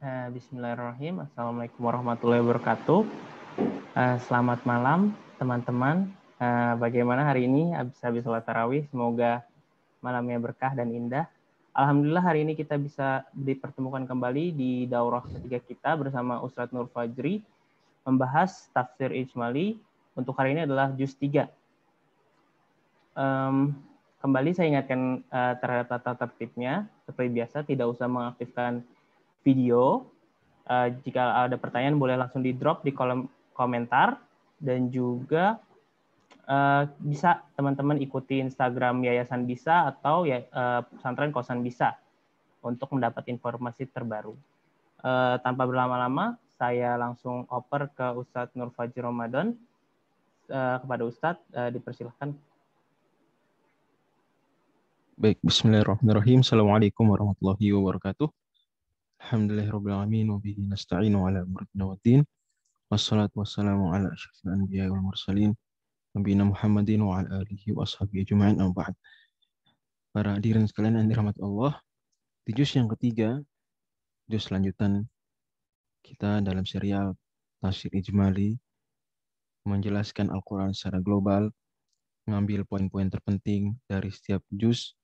Eh, bismillahirrahmanirrahim. Assalamualaikum warahmatullahi wabarakatuh. Eh, selamat malam teman-teman. Eh, bagaimana hari ini habis-habis sholat tarawih? Semoga malamnya berkah dan indah. Alhamdulillah hari ini kita bisa dipertemukan kembali di daurah ketiga kita bersama Ustadz Nur Fajri membahas tafsir Ijmali. Untuk hari ini adalah juz 3. Um, kembali saya ingatkan uh, terhadap tata tertibnya. Seperti biasa tidak usah mengaktifkan video. Uh, jika ada pertanyaan boleh langsung di drop di kolom komentar dan juga uh, bisa teman-teman ikuti Instagram Yayasan Bisa atau ya, uh, Pesantren Kosan Bisa untuk mendapat informasi terbaru. Uh, tanpa berlama-lama, saya langsung oper ke Ustadz Nur Fajri Ramadan. Uh, kepada Ustadz, uh, dipersilahkan. Baik, Bismillahirrahmanirrahim. Assalamualaikum warahmatullahi wabarakatuh. Bismillahirrahmanirrahim. Para hadirin sekalian yang dirahmati Allah, di juz yang ketiga, juz lanjutan kita dalam serial Tafsir Ijmali menjelaskan Al-Quran secara global, mengambil poin-poin terpenting dari setiap juz,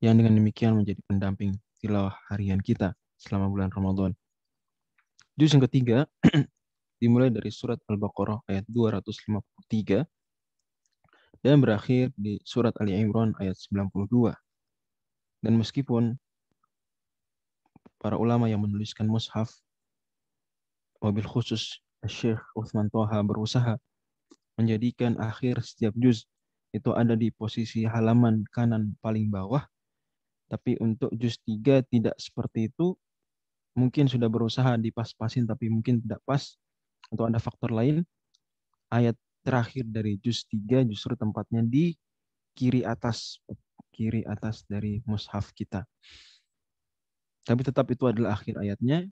yang dengan demikian menjadi pendamping tilawah harian kita selama bulan Ramadan. Juz yang ketiga dimulai dari surat Al-Baqarah ayat 253 dan berakhir di surat Ali Imran ayat 92. Dan meskipun para ulama yang menuliskan mushaf wabil khusus Syekh Uthman Toha berusaha menjadikan akhir setiap juz itu ada di posisi halaman kanan paling bawah tapi untuk juz tiga tidak seperti itu mungkin sudah berusaha dipas-pasin tapi mungkin tidak pas atau ada faktor lain, ayat terakhir dari juz 3 justru tempatnya di kiri atas kiri atas dari mushaf kita. Tapi tetap itu adalah akhir ayatnya.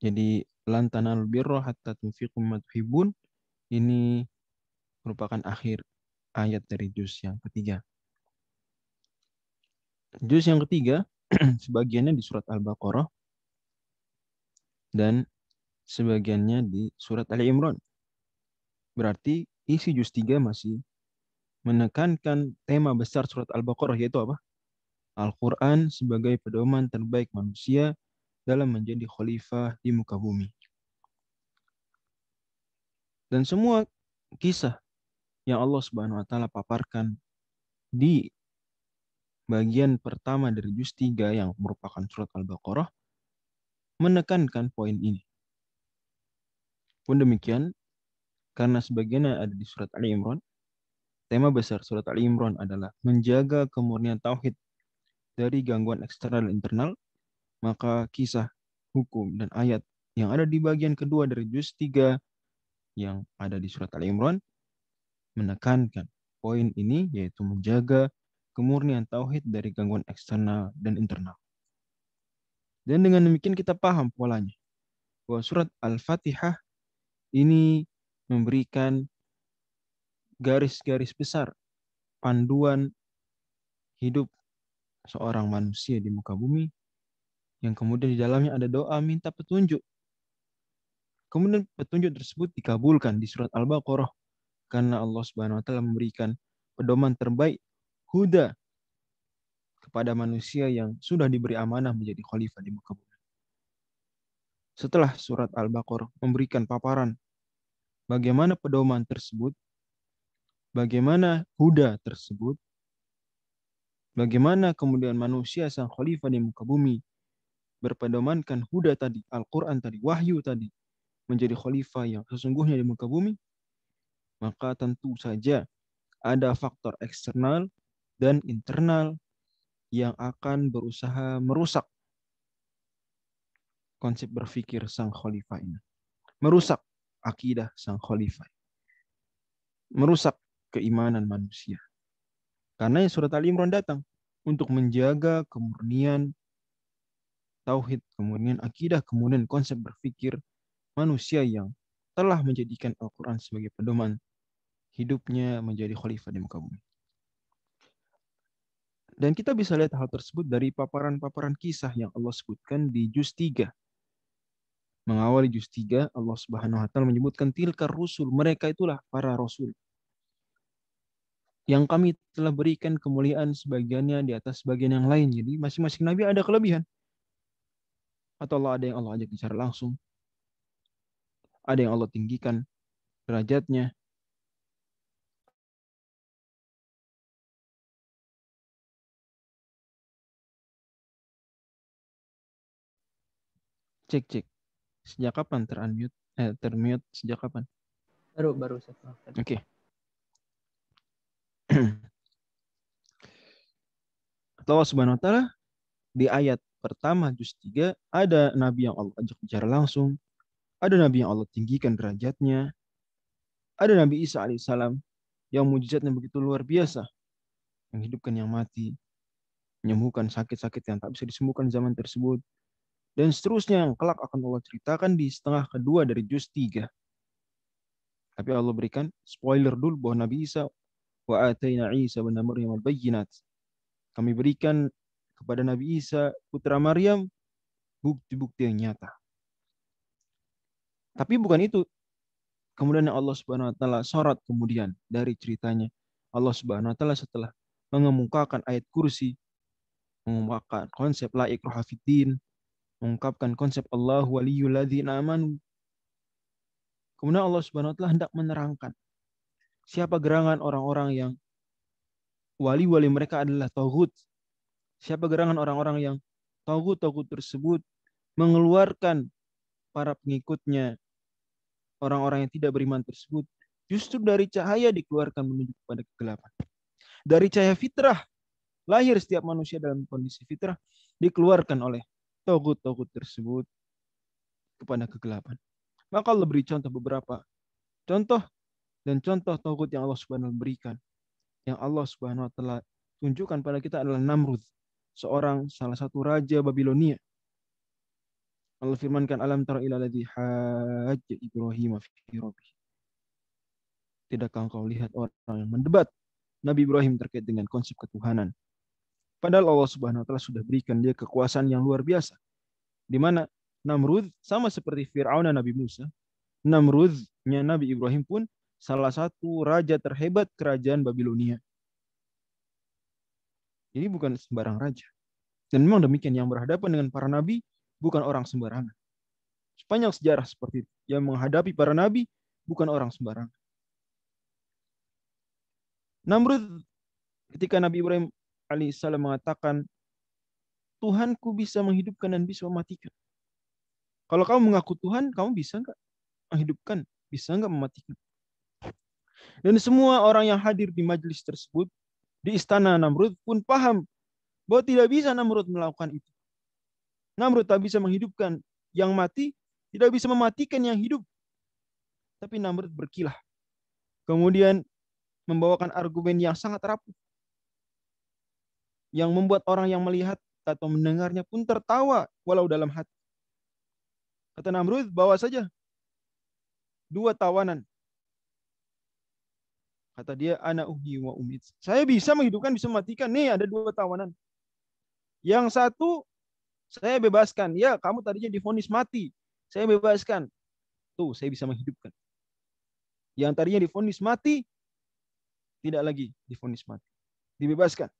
Jadi lantana birra hatta madhibun Ini merupakan akhir ayat dari juz yang ketiga. Juz yang ketiga sebagiannya di surat Al-Baqarah dan sebagiannya di surat Ali Imran. Berarti isi juz 3 masih menekankan tema besar surat Al-Baqarah yaitu apa? Al-Quran sebagai pedoman terbaik manusia dalam menjadi khalifah di muka bumi. Dan semua kisah yang Allah Subhanahu wa taala paparkan di bagian pertama dari juz 3 yang merupakan surat Al-Baqarah menekankan poin ini. Pun demikian, karena sebagian yang ada di surat Ali Imran, tema besar surat Ali Imran adalah menjaga kemurnian tauhid dari gangguan eksternal dan internal, maka kisah, hukum, dan ayat yang ada di bagian kedua dari juz 3 yang ada di surat Ali Imran menekankan poin ini yaitu menjaga kemurnian tauhid dari gangguan eksternal dan internal. Dan dengan demikian kita paham polanya. Bahwa surat Al-Fatihah ini memberikan garis-garis besar panduan hidup seorang manusia di muka bumi yang kemudian di dalamnya ada doa minta petunjuk. Kemudian petunjuk tersebut dikabulkan di surat Al-Baqarah karena Allah Subhanahu wa taala memberikan pedoman terbaik huda kepada manusia yang sudah diberi amanah menjadi khalifah di muka bumi. Setelah surat Al-Baqarah memberikan paparan bagaimana pedoman tersebut, bagaimana huda tersebut, bagaimana kemudian manusia sang khalifah di muka bumi berpedomankan huda tadi, Al-Quran tadi, wahyu tadi, menjadi khalifah yang sesungguhnya di muka bumi, maka tentu saja ada faktor eksternal dan internal yang akan berusaha merusak konsep berpikir sang khalifah ini. Merusak akidah sang khalifah. Merusak keimanan manusia. Karena yang surat Ali Imran datang untuk menjaga kemurnian tauhid, kemurnian akidah, kemudian konsep berpikir manusia yang telah menjadikan Al-Quran sebagai pedoman hidupnya menjadi khalifah di muka bumi. Dan kita bisa lihat hal tersebut dari paparan-paparan kisah yang Allah sebutkan di juz 3. Mengawali juz 3, Allah Subhanahu wa taala menyebutkan tilka rusul, mereka itulah para rasul. Yang kami telah berikan kemuliaan sebagiannya di atas sebagian yang lain. Jadi masing-masing nabi ada kelebihan. Atau Allah ada yang Allah ajak bicara langsung. Ada yang Allah tinggikan derajatnya. Cek cek. Sejak kapan terunmute? Eh, termute sejak kapan? Baru baru Oke. Okay. Allah Subhanahu wa taala di ayat pertama juz 3 ada nabi yang Allah ajak bicara langsung, ada nabi yang Allah tinggikan derajatnya, ada Nabi Isa alaihissalam yang mujizatnya begitu luar biasa, menghidupkan yang mati, menyembuhkan sakit-sakit yang tak bisa disembuhkan zaman tersebut, dan seterusnya yang kelak akan Allah ceritakan di setengah kedua dari juz 3. Tapi Allah berikan spoiler dulu bahwa Nabi Isa wa ataina Isa bin Maryam al -bayinat. Kami berikan kepada Nabi Isa putra Maryam bukti-bukti yang nyata. Tapi bukan itu. Kemudian Allah Subhanahu wa taala sorot kemudian dari ceritanya Allah Subhanahu wa taala setelah mengemukakan ayat kursi mengemukakan konsep laik ikraha mengungkapkan konsep Allah waliyul ladzina amanu. Kemudian Allah Subhanahu wa taala hendak menerangkan siapa gerangan orang-orang yang wali-wali mereka adalah tauhid. Siapa gerangan orang-orang yang tauhid-tauhid tersebut mengeluarkan para pengikutnya orang-orang yang tidak beriman tersebut justru dari cahaya dikeluarkan menuju kepada kegelapan. Dari cahaya fitrah lahir setiap manusia dalam kondisi fitrah dikeluarkan oleh togut-togut tersebut kepada kegelapan. Maka Allah beri contoh beberapa contoh dan contoh togut yang Allah Subhanahu berikan yang Allah Subhanahu wa taala tunjukkan pada kita adalah Namrud, seorang salah satu raja Babilonia. Allah firmankan alam tara ila ladzi hajja Ibrahim fi rabbi. Tidakkah engkau lihat orang yang mendebat Nabi Ibrahim terkait dengan konsep ketuhanan Padahal Allah Subhanahu wa taala sudah berikan dia kekuasaan yang luar biasa. Di mana Namrud sama seperti Firaun dan Nabi Musa, Namrudnya Nabi Ibrahim pun salah satu raja terhebat kerajaan Babilonia. Ini bukan sembarang raja. Dan memang demikian yang berhadapan dengan para nabi bukan orang sembarangan. Sepanjang sejarah seperti itu, yang menghadapi para nabi bukan orang sembarangan. Namrud ketika Nabi Ibrahim alaihissalam mengatakan, Tuhanku bisa menghidupkan dan bisa mematikan. Kalau kamu mengaku Tuhan, kamu bisa nggak menghidupkan? Bisa nggak mematikan? Dan semua orang yang hadir di majelis tersebut, di istana Namrud pun paham bahwa tidak bisa Namrud melakukan itu. Namrud tak bisa menghidupkan yang mati, tidak bisa mematikan yang hidup. Tapi Namrud berkilah. Kemudian membawakan argumen yang sangat rapuh yang membuat orang yang melihat atau mendengarnya pun tertawa walau dalam hati. Kata Namrud, bawa saja dua tawanan. Kata dia, anak uhi wa umid. Saya bisa menghidupkan, bisa mematikan. Nih ada dua tawanan. Yang satu saya bebaskan. Ya, kamu tadinya difonis mati. Saya bebaskan. Tuh, saya bisa menghidupkan. Yang tadinya difonis mati, tidak lagi difonis mati. Dibebaskan.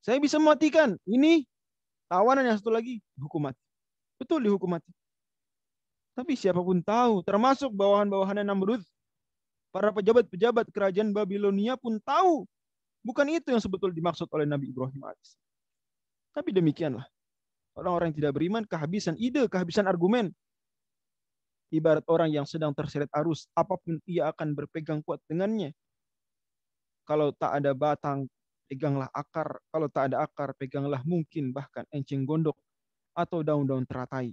Saya bisa mematikan. Ini tawanan yang satu lagi hukum mati. Betul dihukum mati. Tapi siapapun tahu, termasuk bawahan-bawahannya Namrud, para pejabat-pejabat kerajaan Babilonia pun tahu bukan itu yang sebetulnya dimaksud oleh Nabi Ibrahim AS. Tapi demikianlah. Orang-orang yang tidak beriman kehabisan ide, kehabisan argumen. Ibarat orang yang sedang terseret arus, apapun ia akan berpegang kuat dengannya. Kalau tak ada batang peganglah akar, kalau tak ada akar, peganglah mungkin bahkan enceng gondok atau daun-daun teratai.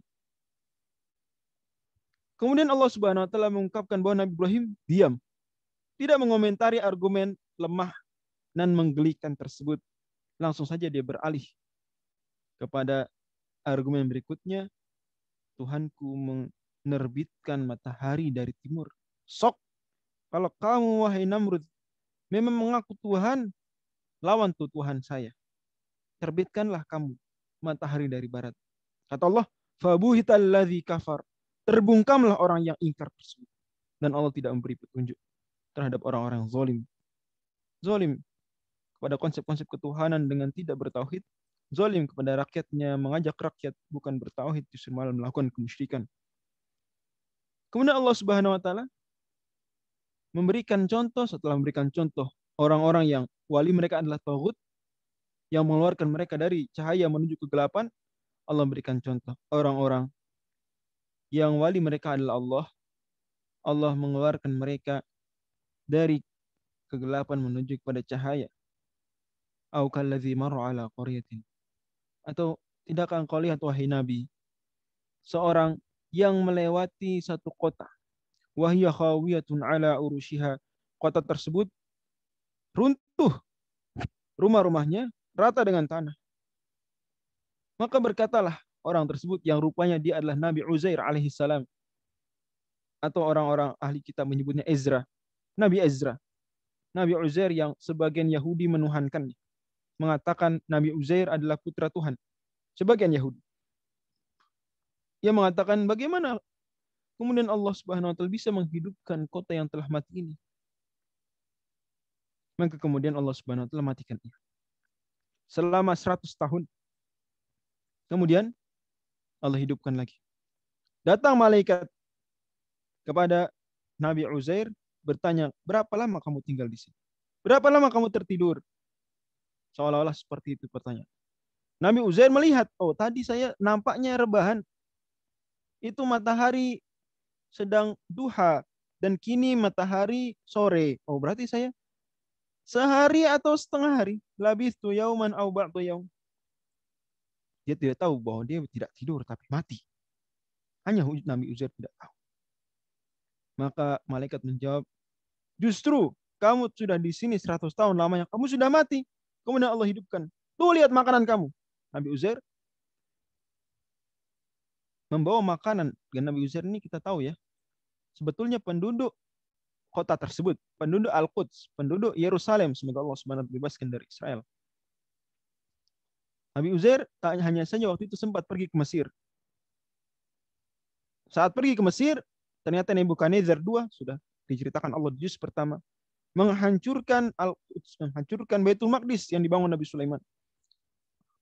Kemudian Allah Subhanahu wa taala mengungkapkan bahwa Nabi Ibrahim diam, tidak mengomentari argumen lemah dan menggelikan tersebut. Langsung saja dia beralih kepada argumen berikutnya. Tuhanku menerbitkan matahari dari timur. Sok, kalau kamu wahai Namrud memang mengaku Tuhan, Lawan tuh Tuhan saya. Terbitkanlah kamu matahari dari barat. Kata Allah, fabuhitalladzi kafar. Terbungkamlah orang yang ingkar tersebut. Dan Allah tidak memberi petunjuk terhadap orang-orang yang zolim. Zolim kepada konsep-konsep ketuhanan dengan tidak bertauhid. Zolim kepada rakyatnya, mengajak rakyat bukan bertauhid, justru malah melakukan kemusyrikan. Kemudian Allah Subhanahu wa taala memberikan contoh setelah memberikan contoh orang-orang yang wali mereka adalah tauhid yang mengeluarkan mereka dari cahaya menuju kegelapan, Allah memberikan contoh orang-orang yang wali mereka adalah Allah. Allah mengeluarkan mereka dari kegelapan menuju kepada cahaya. Au kallazi marra ala qaryatin. Atau tidakkah engkau lihat wahai Nabi seorang yang melewati satu kota. Wahiyah khawiyatun ala urushiha. Kota tersebut runtuh Tuh, rumah-rumahnya rata dengan tanah. Maka berkatalah orang tersebut yang rupanya dia adalah Nabi Uzair alaihissalam Atau orang-orang ahli kita menyebutnya Ezra. Nabi Ezra. Nabi Uzair yang sebagian Yahudi menuhankannya. Mengatakan Nabi Uzair adalah putra Tuhan. Sebagian Yahudi. Ia mengatakan bagaimana kemudian Allah Subhanahu wa taala bisa menghidupkan kota yang telah mati ini maka kemudian Allah Subhanahu wa taala matikan ia. Selama 100 tahun. Kemudian Allah hidupkan lagi. Datang malaikat kepada Nabi Uzair bertanya, "Berapa lama kamu tinggal di sini? Berapa lama kamu tertidur?" Seolah-olah seperti itu pertanyaan. Nabi Uzair melihat, "Oh, tadi saya nampaknya rebahan. Itu matahari sedang duha dan kini matahari sore. Oh, berarti saya sehari atau setengah hari. Labis tu yauman au ba'du yaum. Dia tidak tahu bahwa dia tidak tidur tapi mati. Hanya Nabi Uzair tidak tahu. Maka malaikat menjawab, justru kamu sudah di sini 100 tahun lamanya, kamu sudah mati. Kemudian Allah hidupkan. Tuh lihat makanan kamu. Nabi Uzair membawa makanan. Dan Nabi Uzair ini kita tahu ya, sebetulnya penduduk kota tersebut, penduduk Al-Quds, penduduk Yerusalem, semoga Allah SWT bebaskan dari Israel. Nabi Uzair tak hanya saja waktu itu sempat pergi ke Mesir. Saat pergi ke Mesir, ternyata Nebukadnezar II sudah diceritakan Allah di juz pertama menghancurkan al menghancurkan Baitul Maqdis yang dibangun Nabi Sulaiman.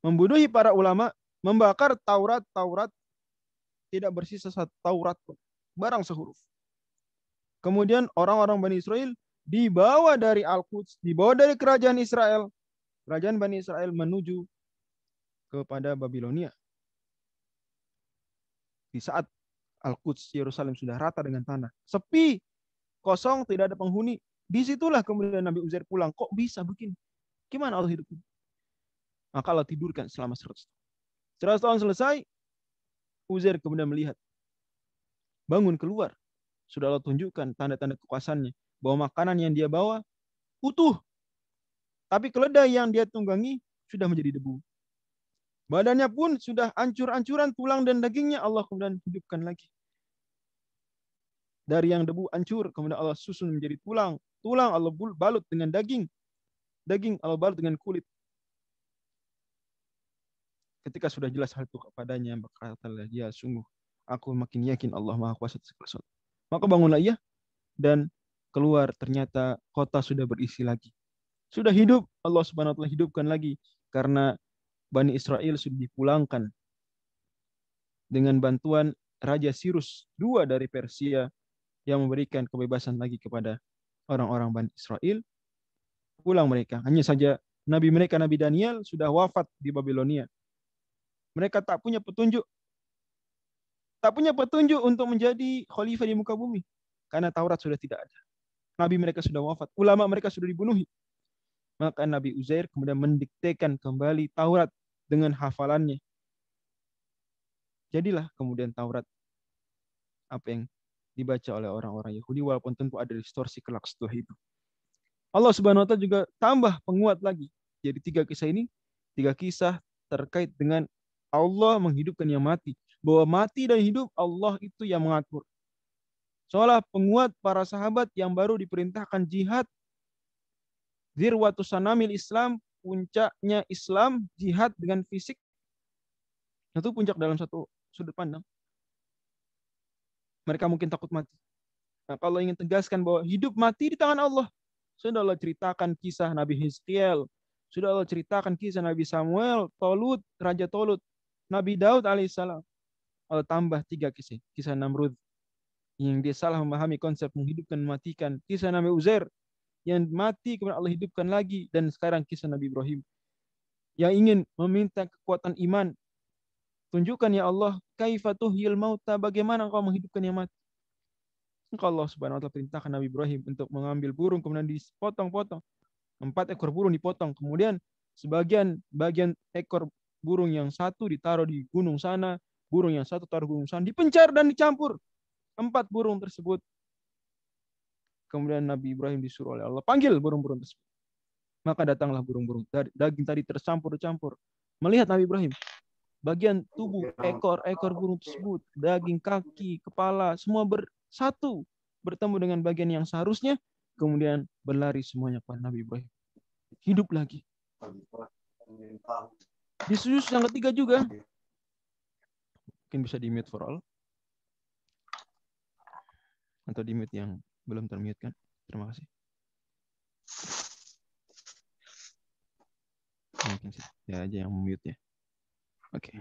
Membunuhi para ulama, membakar Taurat, Taurat tidak bersisa satu Taurat pun, barang sehuruf. Kemudian orang-orang Bani Israel dibawa dari Al-Quds, dibawa dari kerajaan Israel, kerajaan Bani Israel menuju kepada Babilonia. Di saat Al-Quds Yerusalem sudah rata dengan tanah, sepi, kosong, tidak ada penghuni. Disitulah kemudian Nabi Uzair pulang. Kok bisa begini? Gimana Allah hidupku? Maka Allah tidurkan selama seratus. tahun. 100 tahun selesai, Uzair kemudian melihat. Bangun keluar sudah Allah tunjukkan tanda-tanda kekuasaannya bahwa makanan yang dia bawa utuh. Tapi keledai yang dia tunggangi sudah menjadi debu. Badannya pun sudah ancur-ancuran tulang dan dagingnya Allah kemudian hidupkan lagi. Dari yang debu ancur kemudian Allah susun menjadi tulang. Tulang Allah balut dengan daging. Daging Allah balut dengan kulit. Ketika sudah jelas hal itu kepadanya, maka dia ya, sungguh aku makin yakin Allah Maha Kuasa segala maka bangunlah ia dan keluar ternyata kota sudah berisi lagi. Sudah hidup, Allah Subhanahu wa taala hidupkan lagi karena Bani Israel sudah dipulangkan dengan bantuan Raja Sirus dua dari Persia yang memberikan kebebasan lagi kepada orang-orang Bani Israel. Pulang mereka. Hanya saja nabi mereka Nabi Daniel sudah wafat di Babilonia. Mereka tak punya petunjuk tak punya petunjuk untuk menjadi khalifah di muka bumi karena Taurat sudah tidak ada. Nabi mereka sudah wafat, ulama mereka sudah dibunuhi. Maka Nabi Uzair kemudian mendiktekan kembali Taurat dengan hafalannya. Jadilah kemudian Taurat apa yang dibaca oleh orang-orang Yahudi walaupun tentu ada distorsi kelak setelah itu. Allah Subhanahu wa taala juga tambah penguat lagi. Jadi tiga kisah ini tiga kisah terkait dengan Allah menghidupkan yang mati bahwa mati dan hidup Allah itu yang mengatur. Seolah penguat para sahabat yang baru diperintahkan jihad, zirwatu sanamil Islam, puncaknya Islam, jihad dengan fisik, itu puncak dalam satu sudut pandang. Mereka mungkin takut mati. Nah, kalau ingin tegaskan bahwa hidup mati di tangan Allah, sudah Allah ceritakan kisah Nabi Hizkiel, sudah Allah ceritakan kisah Nabi Samuel, Tolut, Raja Tolut, Nabi Daud alaihissalam. Allah tambah tiga kisah. Kisah Namrud yang dia salah memahami konsep menghidupkan mematikan. Kisah Nabi Uzair yang mati kemudian Allah hidupkan lagi dan sekarang kisah Nabi Ibrahim yang ingin meminta kekuatan iman. Tunjukkan ya Allah kaifatuhil mauta bagaimana engkau menghidupkan yang mati. Engkau Allah Subhanahu wa taala perintahkan Nabi Ibrahim untuk mengambil burung kemudian dipotong-potong. Empat ekor burung dipotong kemudian sebagian bagian ekor burung yang satu ditaruh di gunung sana, Burung yang satu taruh sana dipencar dan dicampur. Empat burung tersebut. Kemudian Nabi Ibrahim disuruh oleh Allah, panggil burung-burung tersebut. Maka datanglah burung-burung. Daging tadi tercampur-campur. Melihat Nabi Ibrahim, bagian tubuh, ekor-ekor burung tersebut, daging, kaki, kepala, semua bersatu. Bertemu dengan bagian yang seharusnya, kemudian berlari semuanya kepada Nabi Ibrahim. Hidup lagi. Di sujud yang ketiga juga, mungkin bisa di mute for all atau di mute yang belum termute kan terima kasih mungkin sih ya aja yang mute ya oke okay.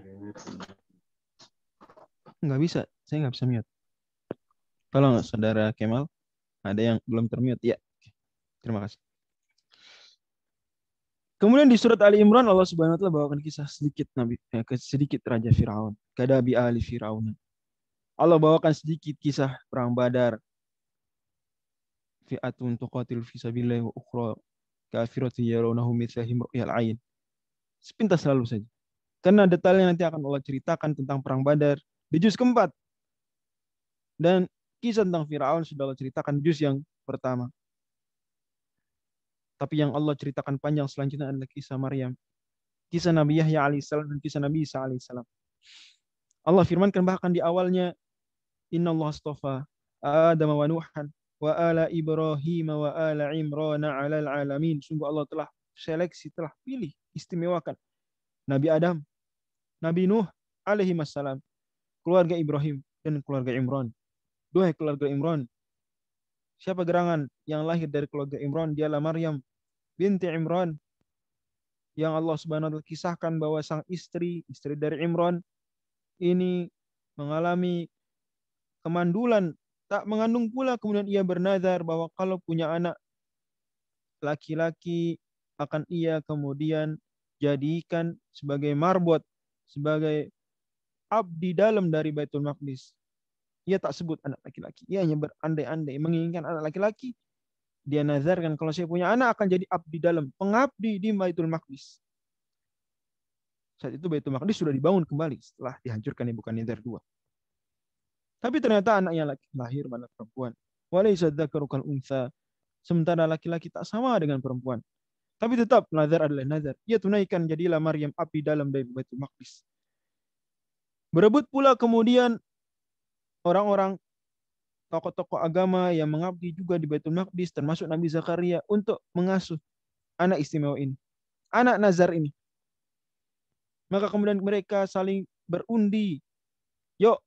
nggak bisa saya nggak bisa mute tolong saudara Kemal ada yang belum termute ya terima kasih Kemudian di surat Ali Imran Allah Subhanahu wa taala bawakan kisah sedikit Nabi eh, sedikit raja Firaun, Kadabi ali Firaun. Allah bawakan sedikit kisah perang Badar. Fi'atun tuqatil fi sabilillah wa ukhra kafiratu yarawnahu mithlahum ru'yal ain. Sepintas selalu saja. Karena detailnya nanti akan Allah ceritakan tentang perang Badar di juz keempat. Dan kisah tentang Firaun sudah Allah ceritakan di juz yang pertama. Tapi yang Allah ceritakan panjang selanjutnya adalah kisah Maryam. Kisah Nabi Yahya alaihissalam dan kisah Nabi Isa alaihissalam. Allah firmankan bahkan di awalnya, Inna Allah astafa Adam wa Nuhan wa ala Ibrahim wa ala Imran ala alamin. Sungguh Allah telah seleksi, telah pilih, istimewakan. Nabi Adam, Nabi Nuh alaihi wassalam, keluarga Ibrahim dan keluarga Imran. Dua keluarga Imran, siapa gerangan yang lahir dari keluarga Imran? Dialah Maryam binti Imran yang Allah Subhanahu wa taala kisahkan bahwa sang istri, istri dari Imran ini mengalami kemandulan, tak mengandung pula kemudian ia bernazar bahwa kalau punya anak laki-laki akan ia kemudian jadikan sebagai marbot, sebagai abdi dalam dari Baitul Maqdis. Ia tak sebut anak laki-laki. Ia hanya berandai-andai menginginkan anak laki-laki dia nazarkan kalau saya punya anak akan jadi abdi dalam, pengabdi di Baitul Maqdis. Saat itu Baitul Maqdis sudah dibangun kembali setelah dihancurkan ibu ya, Kanizar dua. Tapi ternyata anaknya laki lahir anak perempuan. Walaysa dzakaru unsa. Sementara laki-laki tak sama dengan perempuan. Tapi tetap nazar adalah nazar. Ia tunaikan jadilah Maryam api dalam dari Baitul Maqdis. Berebut pula kemudian orang-orang tokoh-tokoh agama yang mengabdi juga di Baitul Maqdis termasuk Nabi Zakaria untuk mengasuh anak istimewa ini, anak Nazar ini. Maka kemudian mereka saling berundi. Yuk,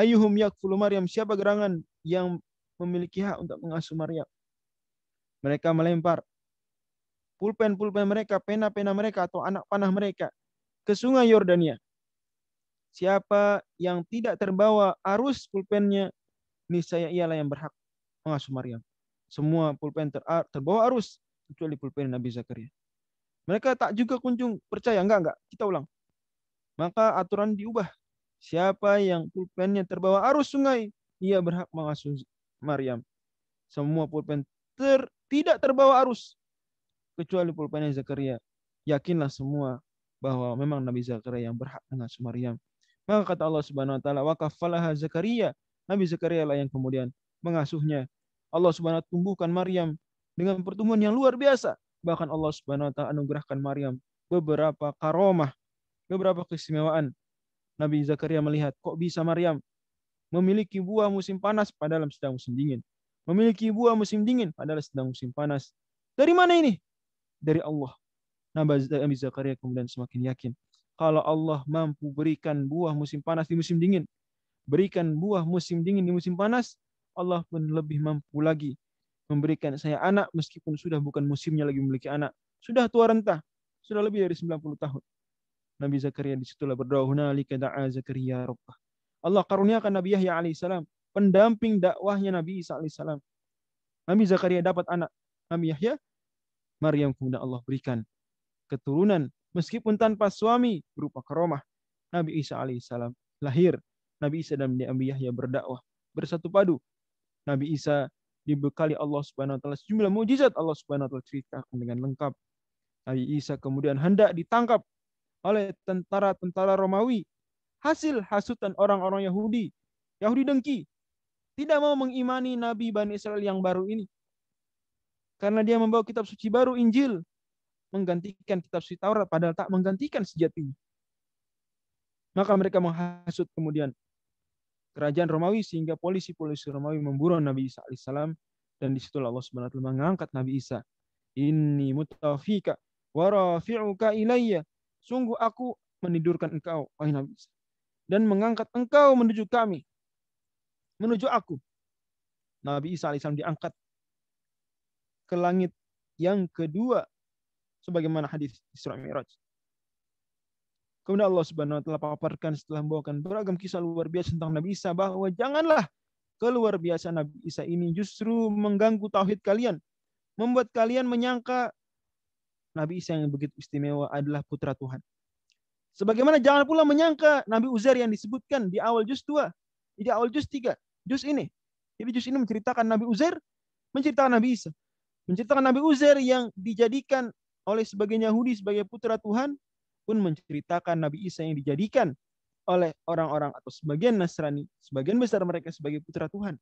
ayuhum yakfulu Maryam, siapa gerangan yang memiliki hak untuk mengasuh Maryam? Mereka melempar pulpen-pulpen mereka, pena-pena mereka atau anak panah mereka ke sungai Yordania. Siapa yang tidak terbawa arus pulpennya, niscaya ialah yang berhak mengasuh Maryam. Semua pulpen ter terbawa arus kecuali pulpen Nabi Zakaria. Mereka tak juga kunjung percaya. Enggak, enggak. Kita ulang. Maka aturan diubah. Siapa yang pulpennya terbawa arus sungai, ia berhak mengasuh Maryam. Semua pulpen ter tidak terbawa arus. Kecuali pulpen Nabi Zakaria. Yakinlah semua bahwa memang Nabi Zakaria yang berhak mengasuh Maryam. Maka kata Allah Subhanahu wa taala, "Wa kafalaha Zakaria Nabi Zakaria lah yang kemudian mengasuhnya. Allah Subhanahu wa tumbuhkan Maryam dengan pertumbuhan yang luar biasa. Bahkan Allah Subhanahu taala anugerahkan Maryam beberapa karomah, beberapa keistimewaan. Nabi Zakaria melihat kok bisa Maryam memiliki buah musim panas padahal sedang musim dingin. Memiliki buah musim dingin padahal sedang musim panas. Dari mana ini? Dari Allah. Nabi Zakaria kemudian semakin yakin kalau Allah mampu berikan buah musim panas di musim dingin, berikan buah musim dingin di musim panas, Allah pun lebih mampu lagi memberikan saya anak meskipun sudah bukan musimnya lagi memiliki anak. Sudah tua rentah, sudah lebih dari 90 tahun. Nabi Zakaria disitulah berdoa, Hunalika da'a Zakaria ya Rabbah. Allah karuniakan Nabi Yahya alaihissalam, pendamping dakwahnya Nabi Isa alaihissalam. Nabi Zakaria dapat anak, Nabi Yahya, Maryam kemudian Allah berikan keturunan meskipun tanpa suami berupa karomah. Nabi Isa alaihissalam lahir Nabi Isa dan Nabi Yahya berdakwah bersatu padu. Nabi Isa dibekali Allah Subhanahu wa taala sejumlah mujizat Allah Subhanahu wa taala ceritakan dengan lengkap. Nabi Isa kemudian hendak ditangkap oleh tentara-tentara Romawi. Hasil hasutan orang-orang Yahudi. Yahudi dengki. Tidak mau mengimani Nabi Bani Israel yang baru ini. Karena dia membawa kitab suci baru, Injil. Menggantikan kitab suci Taurat, padahal tak menggantikan sejati. Maka mereka menghasut kemudian kerajaan Romawi sehingga polisi-polisi Romawi memburu Nabi Isa alaihissalam dan disitulah Allah subhanahu wa taala mengangkat Nabi Isa. Ini mutafika wa rafi'uka Sungguh aku menidurkan engkau, wahai Nabi Isa. Dan mengangkat engkau menuju kami. Menuju aku. Nabi Isa alaihissalam diangkat ke langit yang kedua sebagaimana hadis Isra Mi'raj. Kemudian Allah Subhanahu wa taala paparkan setelah membawakan beragam kisah luar biasa tentang Nabi Isa bahwa janganlah keluar biasa Nabi Isa ini justru mengganggu tauhid kalian, membuat kalian menyangka Nabi Isa yang begitu istimewa adalah putra Tuhan. Sebagaimana jangan pula menyangka Nabi Uzair yang disebutkan di awal juz 2, di awal juz 3, juz ini. Jadi juz ini menceritakan Nabi Uzair, menceritakan Nabi Isa. Menceritakan Nabi Uzair yang dijadikan oleh sebagian Yahudi sebagai putra Tuhan, pun menceritakan Nabi Isa yang dijadikan oleh orang-orang atau sebagian Nasrani, sebagian besar mereka sebagai putra Tuhan.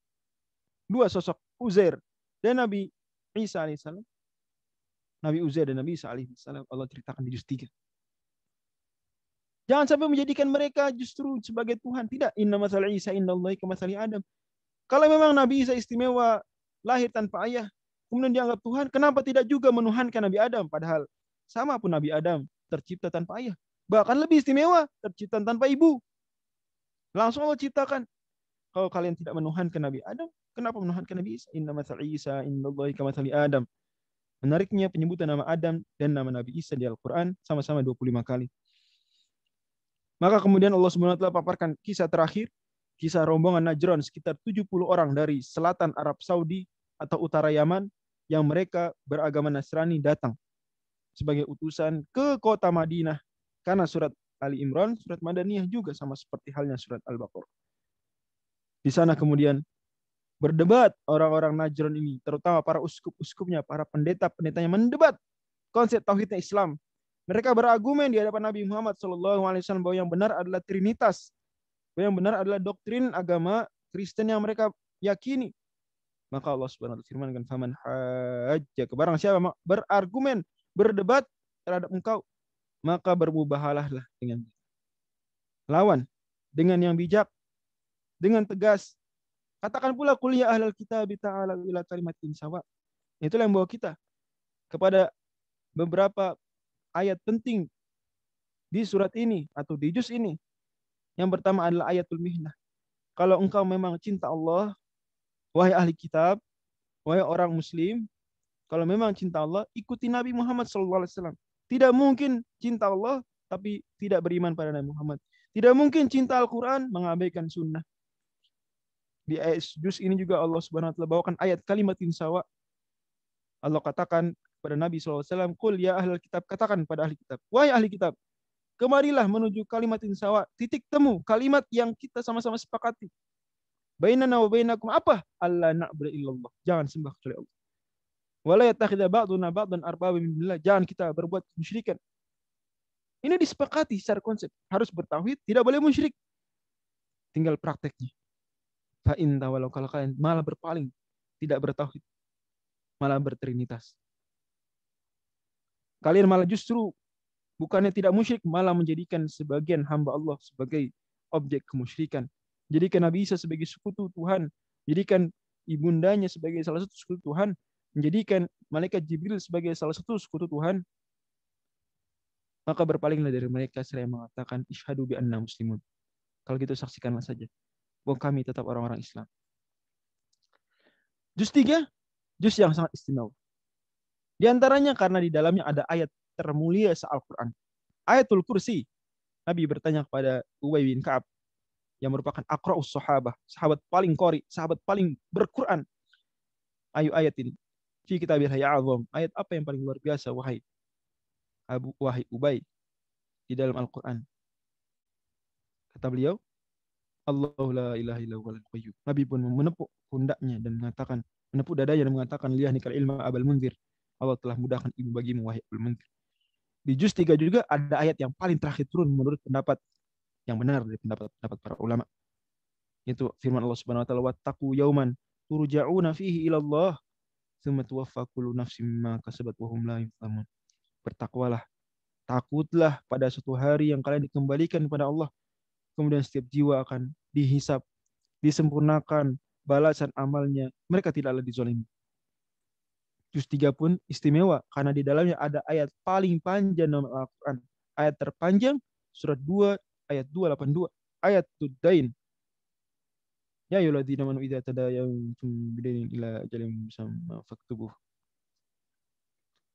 Dua sosok Uzair dan Nabi Isa alaihissalam. Nabi Uzair dan Nabi Isa alaihissalam Allah ceritakan di juz 3. Jangan sampai menjadikan mereka justru sebagai Tuhan. Tidak. Inna masalah Isa inna Allahi kemasalah Adam. Kalau memang Nabi Isa istimewa lahir tanpa ayah, kemudian dianggap Tuhan, kenapa tidak juga menuhankan Nabi Adam? Padahal sama pun Nabi Adam tercipta tanpa ayah. Bahkan lebih istimewa, tercipta tanpa ibu. Langsung Allah ciptakan. Kalau kalian tidak menuhankan Nabi Adam, kenapa menuhankan Nabi Isa? Inna masal Isa, indallahi kamathali Adam. Menariknya penyebutan nama Adam dan nama Nabi Isa di Al-Quran sama-sama 25 kali. Maka kemudian Allah SWT paparkan kisah terakhir, kisah rombongan Najran sekitar 70 orang dari selatan Arab Saudi atau utara Yaman yang mereka beragama Nasrani datang sebagai utusan ke kota Madinah karena surat Ali Imran surat Madaniyah juga sama seperti halnya surat Al-Baqarah. Di sana kemudian berdebat orang-orang Najran ini, terutama para uskup-uskupnya, para pendeta-pendetanya mendebat konsep tauhidnya Islam. Mereka berargumen di hadapan Nabi Muhammad SAW bahwa yang benar adalah Trinitas, bahwa yang benar adalah doktrin agama Kristen yang mereka yakini. Maka Allah Subhanahu wa taala firmankan faman hajja barang siapa berargumen berdebat terhadap engkau, maka berubahlahlah dengan lawan dengan yang bijak, dengan tegas. Katakan pula kuliah ya ahlal kita ta'ala ila kalimatin sawa. Itulah yang membawa kita kepada beberapa ayat penting di surat ini atau di juz ini. Yang pertama adalah ayatul mihnah. Kalau engkau memang cinta Allah, wahai ahli kitab, wahai orang muslim, kalau memang cinta Allah, ikuti Nabi Muhammad SAW. Tidak mungkin cinta Allah tapi tidak beriman pada Nabi Muhammad. Tidak mungkin cinta Al-Quran mengabaikan sunnah. Di ayat juz ini juga Allah Subhanahu Wa Taala bawakan ayat kalimat insawa. Allah katakan kepada Nabi SAW, Kul ya ahli kitab, katakan pada ahli kitab. Wahai ahli kitab, kemarilah menuju kalimat insawa, titik temu, kalimat yang kita sama-sama sepakati. Bainana wa bainakum apa? Allah na'budu illallah. Jangan sembah kecuali Allah. Wala yattakhidha ba'duna ba'dan arbaba min billah. Jangan kita berbuat musyrikan. Ini disepakati secara konsep. Harus bertauhid, tidak boleh musyrik. Tinggal prakteknya. Fa'in tawalau kalau kalian malah berpaling, tidak bertauhid, malah bertrinitas. Kalian malah justru bukannya tidak musyrik, malah menjadikan sebagian hamba Allah sebagai objek kemusyrikan. Jadikan Nabi Isa sebagai sekutu Tuhan. Jadikan ibundanya sebagai salah satu sekutu Tuhan menjadikan malaikat Jibril sebagai salah satu sekutu Tuhan, maka berpalinglah dari mereka seraya mengatakan isyhadu bi anna muslimun. Kalau gitu saksikanlah saja bahwa kami tetap orang-orang Islam. Juz 3, juz yang sangat istimewa. Di antaranya karena di dalamnya ada ayat termulia se-Al-Quran. Ayatul Kursi. Nabi bertanya kepada Ubay bin Ka'ab yang merupakan akra'us sahabah, sahabat paling kori, sahabat paling berquran. Ayu ayat ini. Fi kitabil ya azam. Ayat apa yang paling luar biasa wahai Abu wahai Ubay di dalam Al-Qur'an? Kata beliau, Allahu la ilaha illa qayyum. Nabi pun menepuk pundaknya dan mengatakan, menepuk dadanya dan mengatakan, nikal ilma abal munzir." Allah telah mudahkan ilmu bagimu wahai abal munzir. Di juz 3 juga ada ayat yang paling terakhir turun menurut pendapat yang benar dari pendapat-pendapat para ulama. Itu firman Allah Subhanahu wa taala, "Wattaqu yauman turja'una fihi ila Allah Bertakwalah, takutlah pada suatu hari yang kalian dikembalikan kepada Allah. Kemudian setiap jiwa akan dihisap, disempurnakan balasan amalnya. Mereka tidaklah dizolimi Juz 3 pun istimewa karena di dalamnya ada ayat paling panjang dalam Al-Qur'an. Ayat terpanjang surat 2 ayat 282, ayat Tudain Ya ayyuhalladzina amanu idza tadayantum bidainin ila ajalin musamma faktubuh.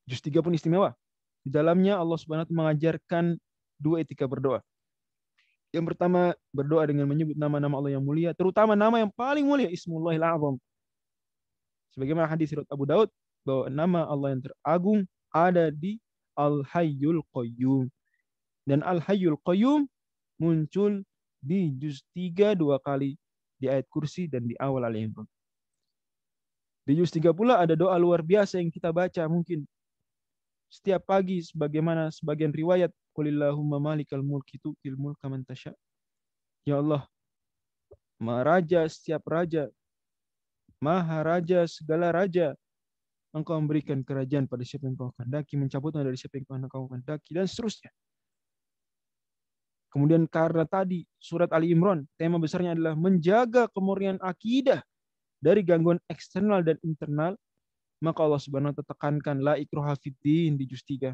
Juz 3 pun istimewa. Di dalamnya Allah Subhanahu mengajarkan dua etika berdoa. Yang pertama, berdoa dengan menyebut nama-nama Allah yang mulia, terutama nama yang paling mulia, Ismullahil Azam. Sebagaimana hadis riwayat Abu Daud bahwa nama Allah yang teragung ada di Al-Hayyul Qayyum. Dan Al-Hayyul Qayyum muncul di juz 3 dua kali di ayat kursi dan di awal Al-Imran. Di juz 3 pula ada doa luar biasa yang kita baca mungkin setiap pagi sebagaimana sebagian riwayat Qulillahumma malikal mulki tu'til mulka man tasya. Ya Allah, Maharaja setiap raja, Maharaja segala raja, Engkau memberikan kerajaan pada siapa yang kau daki mencabutnya dari siapa yang kau akan daki dan seterusnya. Kemudian karena tadi surat Ali Imran tema besarnya adalah menjaga kemurnian akidah dari gangguan eksternal dan internal, maka Allah Subhanahu wa taala tekankan la ikraha fiddin di juz 3.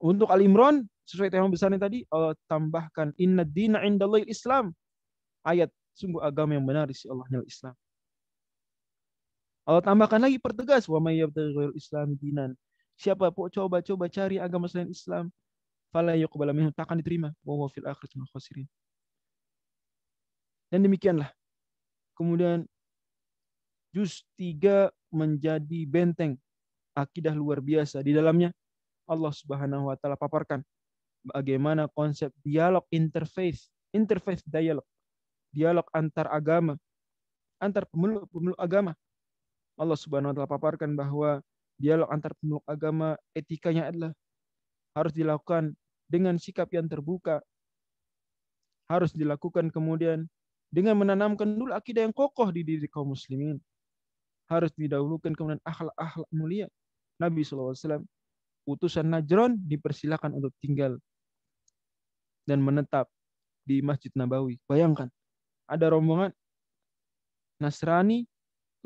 Untuk Ali Imran sesuai tema besarnya tadi Allah tambahkan inna dina indallahi Islam. Ayat sungguh agama yang benar di sisi Allah nil Islam. Allah tambahkan lagi pertegas wa may Islam dinan. Siapa coba-coba cari agama selain Islam, fala yuqbala minhu tak akan diterima wa huwa fil akhirati minal khasirin. Dan demikianlah. Kemudian juz 3 menjadi benteng akidah luar biasa di dalamnya Allah Subhanahu wa taala paparkan bagaimana konsep dialog interfaith, interfaith dialog, dialog antar agama, antar pemeluk-pemeluk agama. Allah Subhanahu wa taala paparkan bahwa dialog antar pemeluk agama etikanya adalah harus dilakukan dengan sikap yang terbuka. Harus dilakukan kemudian dengan menanamkan dulu akidah yang kokoh di diri kaum muslimin. Harus didahulukan kemudian akhlak-akhlak mulia. Nabi SAW, utusan Najron dipersilakan untuk tinggal dan menetap di Masjid Nabawi. Bayangkan, ada rombongan Nasrani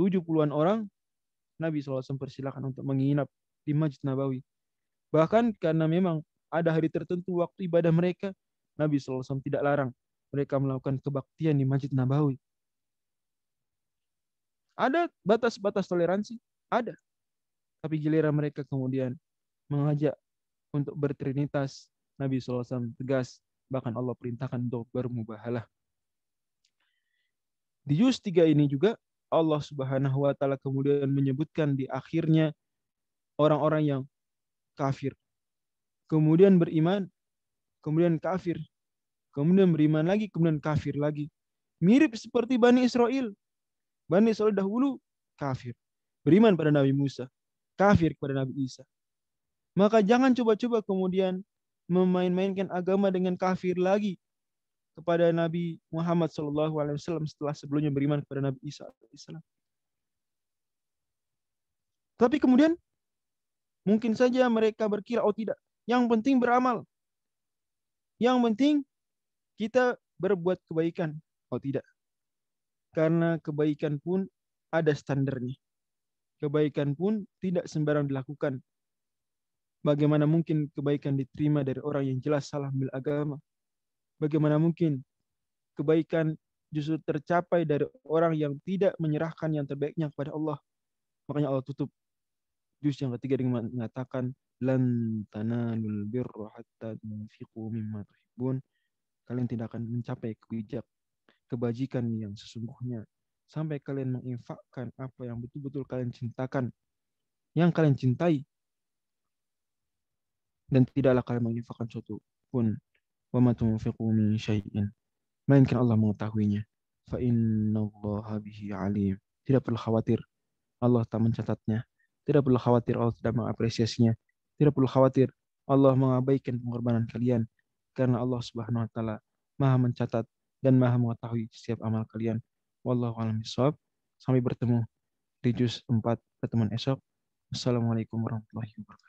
70-an orang, Nabi SAW persilakan untuk menginap di Masjid Nabawi. Bahkan karena memang ada hari tertentu waktu ibadah mereka, Nabi SAW tidak larang mereka melakukan kebaktian di Masjid Nabawi. Ada batas-batas toleransi? Ada. Tapi giliran mereka kemudian mengajak untuk bertrinitas, Nabi SAW tegas, bahkan Allah perintahkan untuk bermubahalah. Di Yus 3 ini juga Allah Subhanahu wa taala kemudian menyebutkan di akhirnya orang-orang yang kafir, kemudian beriman, kemudian kafir, kemudian beriman lagi, kemudian kafir lagi. Mirip seperti Bani Israel. Bani Israel dahulu kafir. Beriman pada Nabi Musa. Kafir kepada Nabi Isa. Maka jangan coba-coba kemudian memain-mainkan agama dengan kafir lagi kepada Nabi Muhammad SAW setelah sebelumnya beriman kepada Nabi Isa Islam. Tapi kemudian mungkin saja mereka berkira oh tidak, yang penting beramal. Yang penting kita berbuat kebaikan. Oh tidak. Karena kebaikan pun ada standarnya. Kebaikan pun tidak sembarang dilakukan. Bagaimana mungkin kebaikan diterima dari orang yang jelas salah agama? Bagaimana mungkin kebaikan justru tercapai dari orang yang tidak menyerahkan yang terbaiknya kepada Allah? Makanya Allah tutup juz yang ketiga dengan mengatakan lan tanalul birra hatta tunfiqu mimma tuhibbun. Kalian tidak akan mencapai kebijak kebajikan yang sesungguhnya sampai kalian menginfakkan apa yang betul-betul kalian cintakan, yang kalian cintai. Dan tidaklah kalian menginfakkan suatu pun. Wa ma tunfiqu min syai'in. Melainkan Allah mengetahuinya. Fa inna bihi alim. Tidak perlu khawatir. Allah tak mencatatnya. Tidak perlu khawatir Allah tidak mengapresiasinya. Tidak perlu khawatir. Allah mengabaikan pengorbanan kalian karena Allah Subhanahu wa taala Maha mencatat dan Maha mengetahui setiap amal kalian. Wallahu a'lam Sampai bertemu di juz 4 pertemuan esok. Assalamualaikum warahmatullahi wabarakatuh.